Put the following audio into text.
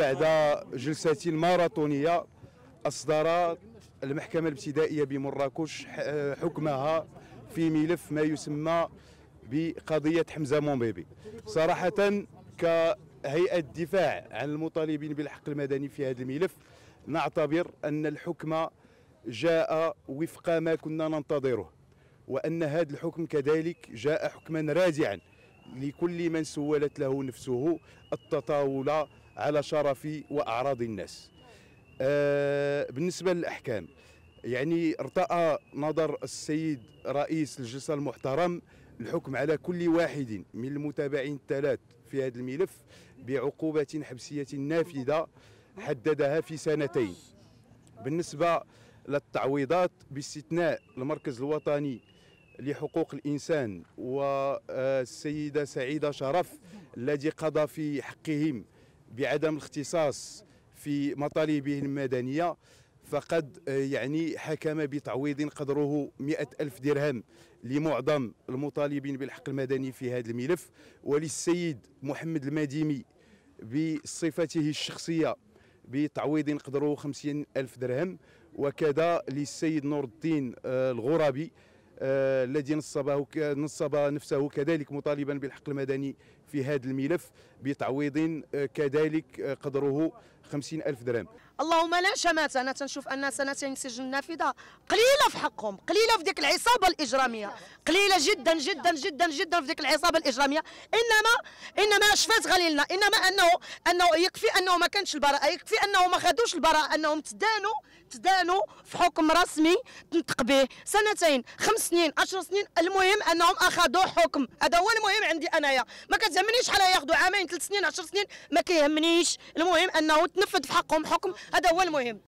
بعد جلسة ماراثونية أصدر المحكمة الابتدائية بمراكش حكمها في ملف ما يسمى بقضية حمزة مومبيبي صراحة كهيئة الدفاع عن المطالبين بالحق المدني في هذا الملف نعتبر أن الحكم جاء وفق ما كنا ننتظره وأن هذا الحكم كذلك جاء حكما رادعا لكل من سولت له نفسه التطاول على شرف واعراض الناس آه، بالنسبه للاحكام يعني ارتأى نظر السيد رئيس الجلسه المحترم الحكم على كل واحد من المتابعين الثلاث في هذا الملف بعقوبه حبسيه نافذه حددها في سنتين بالنسبه للتعويضات باستثناء المركز الوطني لحقوق الانسان والسيده سعيده شرف الذي قضى في حقهم بعدم الاختصاص في مطالبه المدنيه فقد آه، يعني حكم بتعويض قدره مئة ألف درهم لمعظم المطالبين بالحق المدني في هذا الملف وللسيد محمد المديمي بصفته الشخصية بتعويض قدره خمسين ألف درهم وكذا للسيد نور الدين آه، الغرابي آه، الذي نصبه نصب نفسه كذلك مطالبا بالحق المدني في هذا الملف بتعويض آه، كذلك آه، قدره 50 ألف درهم اللهم لا شماتة أنا تنشوف أن سنتين سجن نافذة قليلة في حقهم قليلة في ديك العصابة الإجرامية قليلة جدا جدا جدا جدا في ديك العصابة الإجرامية إنما إنما شفات غليلنا إنما أنه أنه يكفي أنه ما كانش البراءة يكفي أنه ما خدوش البراءة أنهم تدانوا تدانوا في حكم رسمي تنطق به سنتين خمس سنين 10 سنين المهم انهم اخذوا حكم هذا هو المهم عندي انايا ما كتهمنيش شحال ياخذوا عامين ثلاث سنين 10 سنين ما كيهمنيش المهم انه تنفذ في حقهم حكم هذا هو المهم